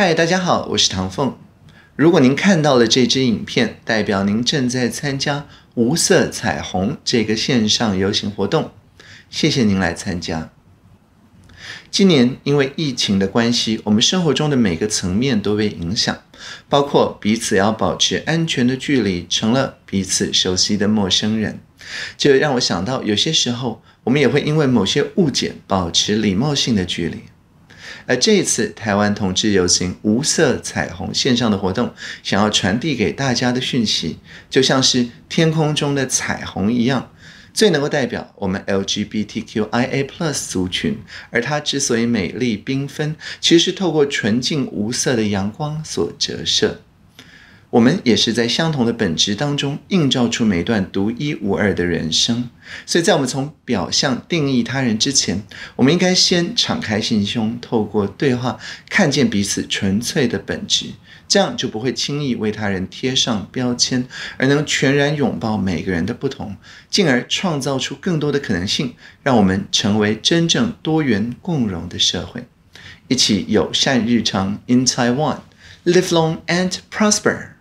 嗨，大家好，我是唐凤。如果您看到了这支影片，代表您正在参加无色彩虹这个线上游行活动，谢谢您来参加。今年因为疫情的关系，我们生活中的每个层面都被影响，包括彼此要保持安全的距离，成了彼此熟悉的陌生人。这让我想到，有些时候我们也会因为某些误解，保持礼貌性的距离。而这一次台湾同志游行无色彩虹线上的活动，想要传递给大家的讯息，就像是天空中的彩虹一样，最能够代表我们 LGBTQIA+ 族群。而它之所以美丽缤纷，其实是透过纯净无色的阳光所折射。我们也是在相同的本质当中映照出每段独一无二的人生，所以在我们从表象定义他人之前，我们应该先敞开心胸，透过对话看见彼此纯粹的本质，这样就不会轻易为他人贴上标签，而能全然拥抱每个人的不同，进而创造出更多的可能性，让我们成为真正多元共融的社会，一起友善日常。In Taiwan，Live long and prosper。